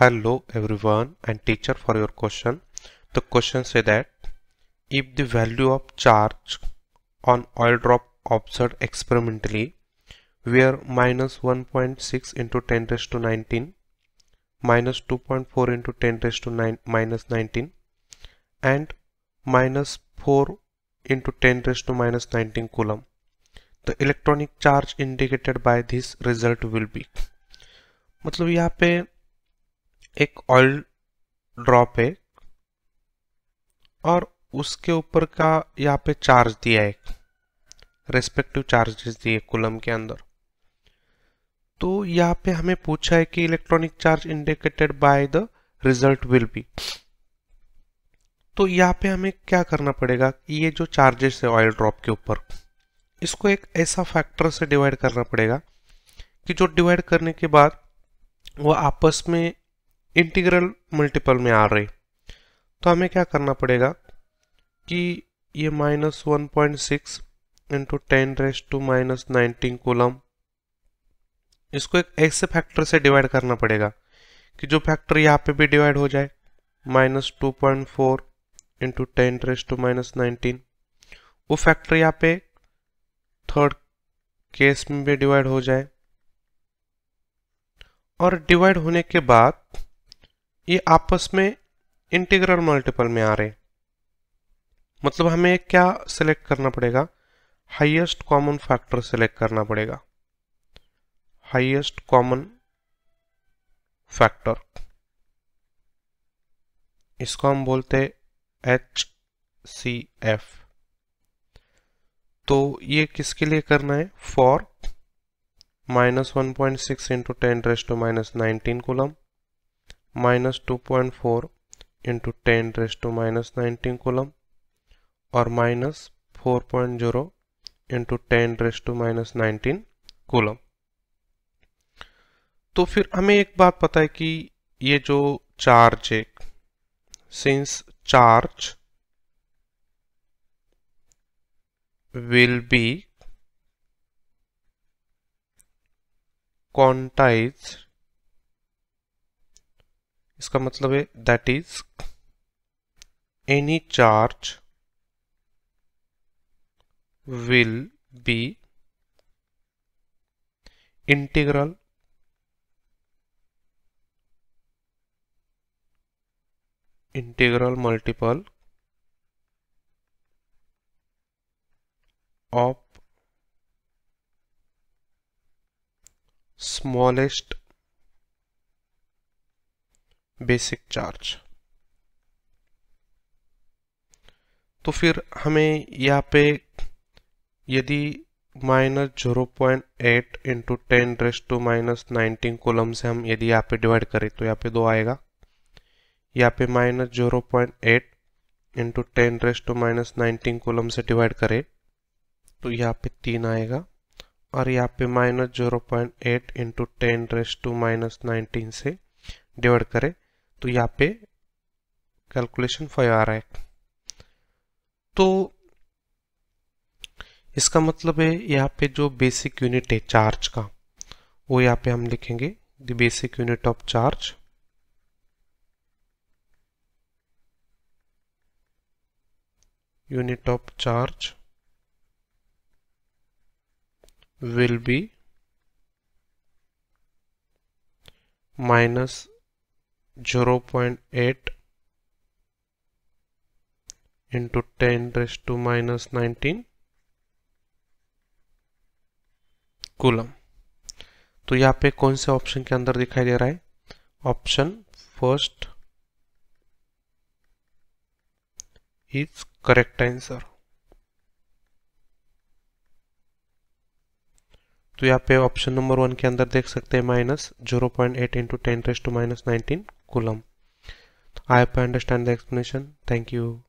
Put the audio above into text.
hello everyone and teacher for your question the question say that if the value of charge on oil drop observed experimentally were minus 1.6 into 10 raised to 19 minus 2.4 into 10 raised to 9 minus 19 and minus 4 into 10 raised to minus 19 coulomb the electronic charge indicated by this result will be मतलब यहाँ पे एक oil drop है और उसके ऊपर का यहाँ पे चार्ज दिया है रेस्पेक्टिव चार्जेस दिए कुलम के अंदर तो यहाँ पे हमें पूछा है कि electronic charge indicated by the result will be तो यहाँ पे हमें क्या करना पड़ेगा ये जो चार्जेस है ऑयल ड्रॉप के ऊपर इसको एक ऐसा फैक्टर से डिवाइड करना पड़ेगा कि जो डिवाइड करने के बाद वो आपस में इंटीग्रल मल्टीपल में आ रहे तो हमें क्या करना पड़ेगा कि ये minus one point six into ten raise to minus nineteen coulomb इसको एक ऐसे फैक्टर से डिवाइड करना पड़ेगा कि जो फैक्टर यहाँ पे भी डिवाइड हो जाए minus two point four into ten raise to minus nineteen वो फैक्टर यहाँ पे थर्ड केस में भी डिवाइड हो जाए और डिवाइड होने के बाद ये आपस में इंटीग्रल मल्टीपल में आ रहे हैं मतलब हमें क्या सिलेक्ट करना पड़ेगा हाईएस्ट कॉमन फैक्टर सिलेक्ट करना पड़ेगा हाईएस्ट कॉमन फैक्टर इसको हम बोलते एच सी एफ तो ये किसके लिए करना है for minus one point six into ten raised to minus nineteen coulomb minus two point four into ten raise to minus nineteen coulomb और minus four point zero into ten raise to minus nineteen coulomb तो फिर हमें एक बात पता है कि ये जो चार्ज एक since charge will be quantized इसका मतलब है that is any charge will be integral integral multiple of smallest basic charge तो फिर हमें यहाँ पे यदि minus zero point eight into ten raise to minus nineteen coulomb से हम यदि यहाँ पे डिवाइड करें तो यहाँ पे दो आएगा यहाँ पे minus zero point eight into ten raise to minus nineteen coulomb से डिवाइड करें तो यहाँ पे तीन आएगा और यहाँ पे minus zero point eight into ten raise to minus nineteen से डिवाइड करें तो यहाँ पे कैलकुलेशन फाइव आ रहा है तो इसका मतलब है यहाँ पे जो बेसिक यूनिट है चार्ज का वो यहाँ पे हम लिखेंगे the basic unit of charge unit of charge will be minus eight into ten raised to minus nineteen coulomb तो यहाँ पे कौन से ऑप्शन के अंदर दिखाई दे रहा है option first is correct answer तो यहाँ पे ऑप्शन नंबर वन के अंदर देख सकते हैं minus zero point eight into ten raise to minus nineteen Coulomb. I hope I understand the explanation. Thank you.